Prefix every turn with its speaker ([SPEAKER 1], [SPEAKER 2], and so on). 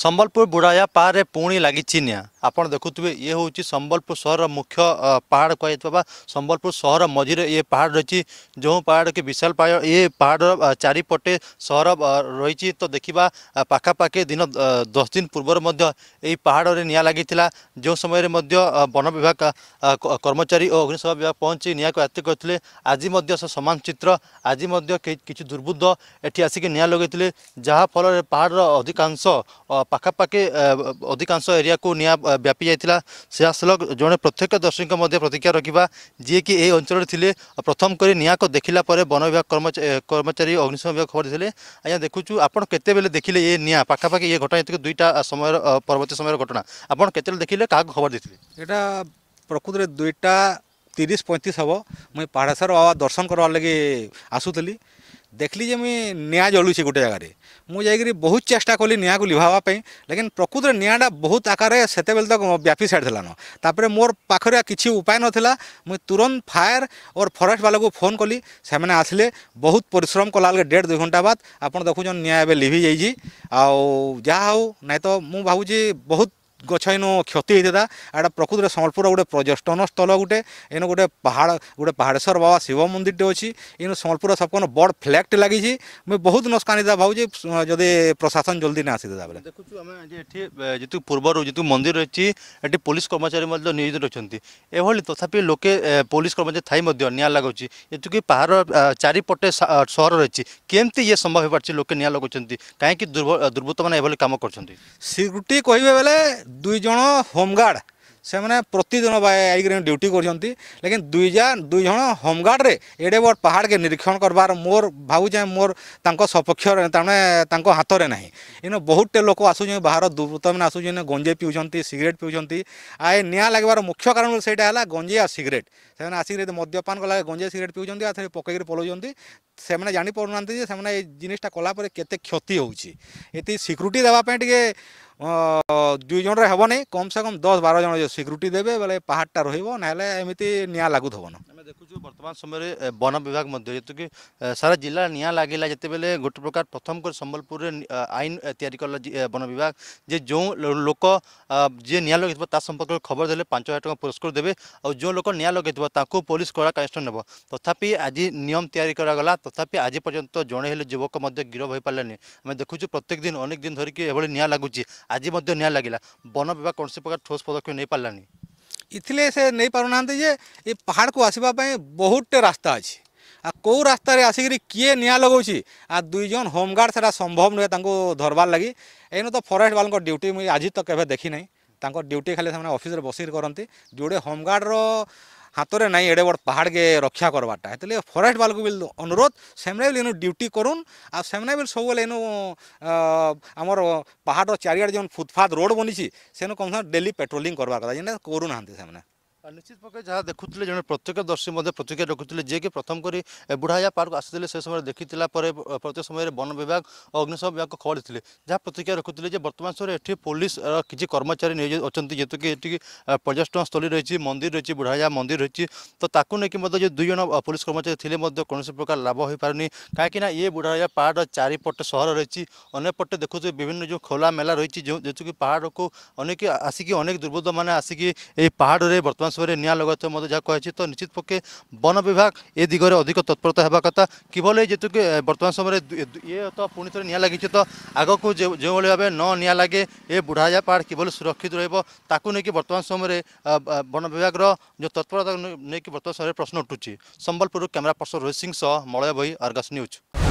[SPEAKER 1] ସମ୍ବଲପୁର ବୁଡ଼ାୟା ପାହାଡ଼ରେ ପୁଣି ଲାଗିଛି ନିଆଁ ଆପଣ ଦେଖୁଥିବେ ଇଏ ହେଉଛି ସମ୍ବଲପୁର ସହରର ମୁଖ୍ୟ ପାହାଡ଼ କୁହାଯାଇଥିବା ବା ସମ୍ବଲପୁର ସହର ମଝିରେ ଇଏ ପାହାଡ଼ ରହିଛି ଯେଉଁ ପାହାଡ଼ କି ବିଶାଳ ପାହାଡ଼ ଏ ପାହାଡ଼ର ଚାରିପଟେ ସହର ରହିଛି ତ ଦେଖିବା ପାଖାପାଖି ଦିନ ଦଶ ଦିନ ପୂର୍ବରୁ ମଧ୍ୟ ଏହି ପାହାଡ଼ରେ ନିଆଁ ଲାଗିଥିଲା ଯେଉଁ ସମୟରେ ମଧ୍ୟ ବନ ବିଭାଗ କର୍ମଚାରୀ ଓ ଅଗ୍ନିସେବା ବିଭାଗ ପହଞ୍ଚି ନିଆଁକୁ ଆୟତ୍ତ କରିଥିଲେ ଆଜି ମଧ୍ୟ ସେ ସମାନ ଚିତ୍ର ଆଜି ମଧ୍ୟ କିଛି ଦୁର୍ବୃତ୍ତ ଏଠି ଆସିକି ନିଆଁ ଲଗାଇଥିଲେ ଯାହାଫଳରେ ପାହାଡ଼ର ଅଧିକାଂଶ ପାଖାପାଖି ଅଧିକାଂଶ ଏରିଆକୁ ନିଆଁ ବ୍ୟାପି ଯାଇଥିଲା ସିଧାସଳଖ ଜଣେ ପ୍ରତ୍ୟକ୍ଷଦର୍ଶୀଙ୍କ ମଧ୍ୟ ପ୍ରତିକ୍ରିୟା ରଖିବା ଯିଏକି ଏହି ଅଞ୍ଚଳରେ ଥିଲେ ପ୍ରଥମ କରି ନିଆଁକୁ ଦେଖିଲା ପରେ ବନ ବିଭାଗ କର୍ମଚାରୀ ଅଗ୍ନିଶମ ବିଭାଗ ଖବର ଦେଇଥିଲେ ଆଜ୍ଞା ଦେଖୁଛୁ ଆପଣ କେତେବେଳେ ଦେଖିଲେ ଏ ନିଆଁ ପାଖାପାଖି ଏ ଘଟଣା ଯେତିକି ଦୁଇଟା ସମୟର ପରବର୍ତ୍ତୀ ସମୟର ଘଟଣା ଆପଣ କେତେବେଳେ ଦେଖିଲେ କାହାକୁ ଖବର ଦେଇଥିଲେ
[SPEAKER 2] ଏଇଟା ପ୍ରକୃତରେ ଦୁଇଟା ତିରିଶ ପଇଁତିରିଶ ହେବ ମୁଇଁ ପାହାଡ଼ ସାର ଦର୍ଶନ କରବାର୍ ଲାଗି ଆସୁଥିଲି देख लीजिए जमी निया जलुचे गोटे जगार मुझे बहुत चेषा कली निया को लिभावापी लेकिन प्रकृत निआटा बहुत आकार से तक व्यापी सारीलान तापर मोर पाखे कि उपाय ना मुझे तुरंत फायर और फरेस्ट वाला को फोन कली से आसिले बहुत परिश्रम कला डेढ़ दुई घंटा बाद आप देखुन निया लिभि जाइए आओ जहा हूँ ना तो मुझे भावी बहुत ଗଛ ଇନୁ କ୍ଷତି ହେଇଥିଲା ଏଇଟା ପ୍ରକୃତରେ ସମ୍ବଲପୁରର ଗୋଟେ ପର୍ଯ୍ୟଟନ ସ୍ଥଳ ଗୋଟେ ଇନୁ ଗୋଟେ ପାହାଡ଼ ଗୋଟେ ପାହାଡ଼େଶ୍ୱର ବାବା ଶିବ ମନ୍ଦିରଟେ ଅଛି ଇନୁ ସମ୍ବଲପୁର ସବକନ ବଡ଼ ଫ୍ଲାଗ୍ଟେ ଲାଗିଛି ମୁଇଁ ବହୁତ ନସ୍କାନ ହେଇଥିଲା ଭାବୁଛି ଯଦି ପ୍ରଶାସନ ଜଲ୍ଦି ନା ଆସିଦେଲା ବେଲେ ଦେଖୁଛୁ ଆମେ
[SPEAKER 1] ଏଠି ଯେହେତୁ ପୂର୍ବରୁ ଯେହେତୁ ମନ୍ଦିର ରହିଛି ଏଠି ପୋଲିସ କର୍ମଚାରୀ ମଧ୍ୟ ନିୟୋଜିତ ରହିଛନ୍ତି ଏଭଳି ତଥାପି ଲୋକେ ପୋଲିସ କର୍ମଚାରୀ ଥାଇ ମଧ୍ୟ ନିଆଁ ଲାଗୁଛି ଏଥିକି ପାହାର ଚାରିପଟେ ସହର ରହିଛି କେମିତି ଇଏ ସମ୍ଭବ ହେଇପାରୁଛି ଲୋକେ ନିଆଁ ଲଗାଉଛନ୍ତି କାହିଁକି ଦୁର୍ବୃତ୍ତମାନେ ଏଭଳି କାମ କରୁଛନ୍ତି ସିକ୍ୟୁରିଟି କହିବେ ବେଲେ দুই জন হোমগার্ড সেমানে প্রতিদিন আইকি
[SPEAKER 2] ডিউটি করছেন লেকিন দুই যা দুই জন হোমগার্ডরে এডে বড় পাহাড়কে নিরীক্ষণ করবার মোর ভাবুছে মোর তাঙ্ক সপক্ষরে তামে তাঙ্ক হাতরে না ইন বহুতটে লোক আসুছেন বাহার দুর্বৃত্তমানে আসুছেন গঞ্জে পিউছেন সিগারেট পিউছেন আর এ নিয়া লাগবার মুখ্য কারণ সেইটা হল গঞ্জে আর সিগারেট সে আসিকি মদ্যপান কলা গঞ্জে সিগারেট পিউছেন আর পকাইকি পলাউছেন ସେମାନେ ଜାଣିପାରୁନାହାନ୍ତି ଯେ ସେମାନେ ଏ ଜିନିଷଟା କଲାପରେ କେତେ କ୍ଷତି ହେଉଛି ଏଥି ସିକ୍ୟୁରିଟି ଦେବା ପାଇଁ ଟିକେ ଦୁଇ ଜଣରେ ହେବ ନାହିଁ କମ୍ ସେ କମ୍ ଦଶ ବାର ଜଣ ସିକ୍ୟୁରିଟି ଦେବେ ବୋଲେ ପାହାଡ଼ଟା ରହିବ ନହେଲେ ଏମିତି ନିଆଁ ଲାଗୁଥିବ ନା ଆମେ
[SPEAKER 1] ଦେଖୁଛୁ ବର୍ତ୍ତମାନ ସମୟରେ ବନ ବିଭାଗ ମଧ୍ୟ ଯେତିକି ସାରା ଜିଲ୍ଲା ନିଆଁ ଲାଗିଲା ଯେତେବେଳେ ଗୋଟେ ପ୍ରକାର ପ୍ରଥମ କରି ସମ୍ବଲପୁରରେ ଆଇନ ତିଆରି କଲା ବନ ବିଭାଗ ଯେ ଯେଉଁ ଲୋକ ଯିଏ ନିଆଁ ଲଗାଇଥିବ ତା ସମ୍ପର୍କରେ ଖବର ଦେଲେ ପାଞ୍ଚ ହଜାର ଟଙ୍କା ପୁରସ୍କାର ଦେବେ ଆଉ ଯେଉଁ ଲୋକ ନିଆଁ ଲଗାଇଥିବ ତାଙ୍କୁ ପୋଲିସ କଡ଼ା କାର୍ଯ୍ୟାନୁଷ୍ଠାନ ନେବ ତଥାପି ଆଜି ନିୟମ ତିଆରି କରାଗଲା তথাপি আজি পর্যন্ত জনে হলে যুবক মধ্যে গিরফ হয়ে পারলে আমি দেখুছু প্রত্যেক দিন অনেক দিন ধরিকি এভাবে নিয়া লাগুছি আজি মধ্যে নিয়া লাগিলা বন বিভাগ কোণী প্রকার ঠোস পদক্ষেপ নেই পারলানি ইথিলে সে নেই পারু না যে এই পাহাড়কু আসবা বহুতটে রাস্তা আছে আর কেউ রাস্তায় আসিকি
[SPEAKER 2] কি নিয়া লগাউছি আর দুইজন হোমগার্ড সেটা সম্ভব নুহে তাঁকু ধরবার লাগি এইনু তো ফরেস্ট বালক ডিউটি মুই আজি তো কেবে দেখি নাই তাঁর ডিউটি খালি সে অফিসে বসিকি করতে যোড়ে হোমগার্ডর হাতরে নাই এড়ে বড় পাহাড়কে রক্ষা করবারটা সেতলে ফরেস্ট বালকু বিল অনুরোধ সেমনে বিল এনু ডিউটি করুন আর সেমনে বিল সবুলে এনু আমার পাহাড়র চারিআড় যেমন ফুটপাথ রোড বনিছি সেনু কমসে ডেলি পেট্রোলিং করবার কথা যেটা করু না সেমনে
[SPEAKER 1] ନିଶ୍ଚିତ ପକ୍ଷେ ଯାହା ଦେଖୁଥିଲେ ଜଣେ ପ୍ରତ୍ୟକ୍ଷଦର୍ଶୀ ମଧ୍ୟ ପ୍ରତିକ୍ରିୟା ରଖୁଥିଲେ ଯିଏକି ପ୍ରଥମ କରି ବୁଢ଼ାୟା ପାର୍କ ଆସିଥିଲେ ସେ ସମୟରେ ଦେଖିଥିଲା ପରେ ପ୍ରତ୍ୟେକ ସମୟରେ ବନ ବିଭାଗ ଓ ଅଗ୍ନିଶମ ବିଭାଗ ଖବର ଦେଇଥିଲେ ଯାହା ପ୍ରତିକ୍ରିୟା ରଖୁଥିଲେ ଯେ ବର୍ତ୍ତମାନ ସମୟରେ ଏଠି ପୋଲିସର କିଛି କର୍ମଚାରୀ ନେଇ ଅଛନ୍ତି ଯେହେତୁକି ଏଠିକି ପର୍ଯ୍ୟଟନସ୍ଥଳୀ ରହିଛି ମନ୍ଦିର ରହିଛି ବୁଢ଼ାୟା ମନ୍ଦିର ରହିଛି ତ ତାକୁ ନେଇକି ମଧ୍ୟ ଯେ ଦୁଇ ଜଣ ପୋଲିସ କର୍ମଚାରୀ ଥିଲେ ମଧ୍ୟ କୌଣସି ପ୍ରକାର ଲାଭ ହୋଇପାରୁନି କାହିଁକିନା ଇଏ ବୁଢ଼ାୟା ପାହାଡ଼ର ଚାରିପଟେ ସହର ରହିଛି ଅନ୍ୟପଟେ ଦେଖୁଥିବେ ବିଭିନ୍ନ ଯେଉଁ ଖୋଲା ମେଲା ରହିଛି ଯେଉଁ ଯେହେତୁକି ପାହାଡ଼କୁ ଅନେକ ଆସିକି ଅନେକ ଦୁର୍ବୃତ୍ତମାନେ ଆସିକି ଏହି ପାହାଡ଼ରେ ବର୍ତ୍ତମାନ ବିଶ୍ୱରେ ନିଆଁ ଲଗାଉଥିବା ମଧ୍ୟ ଯାହା କୁହାଯାଇଛି ତ ନିଶ୍ଚିତ ପକ୍ଷେ ବନ ବିଭାଗ ଏ ଦିଗରେ ଅଧିକ ତତ୍ପରତା ହେବା କଥା କିଭଳି ଯେତିକି ବର୍ତ୍ତମାନ ସମୟରେ ଇଏ ତ ପୁଣି ଥରେ ନିଆଁ ଲାଗିଛି ତ ଆଗକୁ ଯେଉଁଭଳି ଭାବେ ନ ନିଆଁ ଲାଗେ ଏ ବୁଢ଼ାଜା ପାହାଡ଼ କିଭଳି ସୁରକ୍ଷିତ ରହିବ ତାକୁ ନେଇକି ବର୍ତ୍ତମାନ ସମୟରେ ବନ ବିଭାଗର ଯେଉଁ ତତ୍ପରତା ନେଇକି ବର୍ତ୍ତମାନ ସମୟରେ ପ୍ରଶ୍ନ ଉଠୁଛି ସମ୍ବଲପୁରରୁ କ୍ୟାମେରା ପର୍ସନ ରୋହିତ ସିଂ ସହ ମଳୟ ଭୋଇ ଆର୍ଗାସ ନ୍ୟୁଜ୍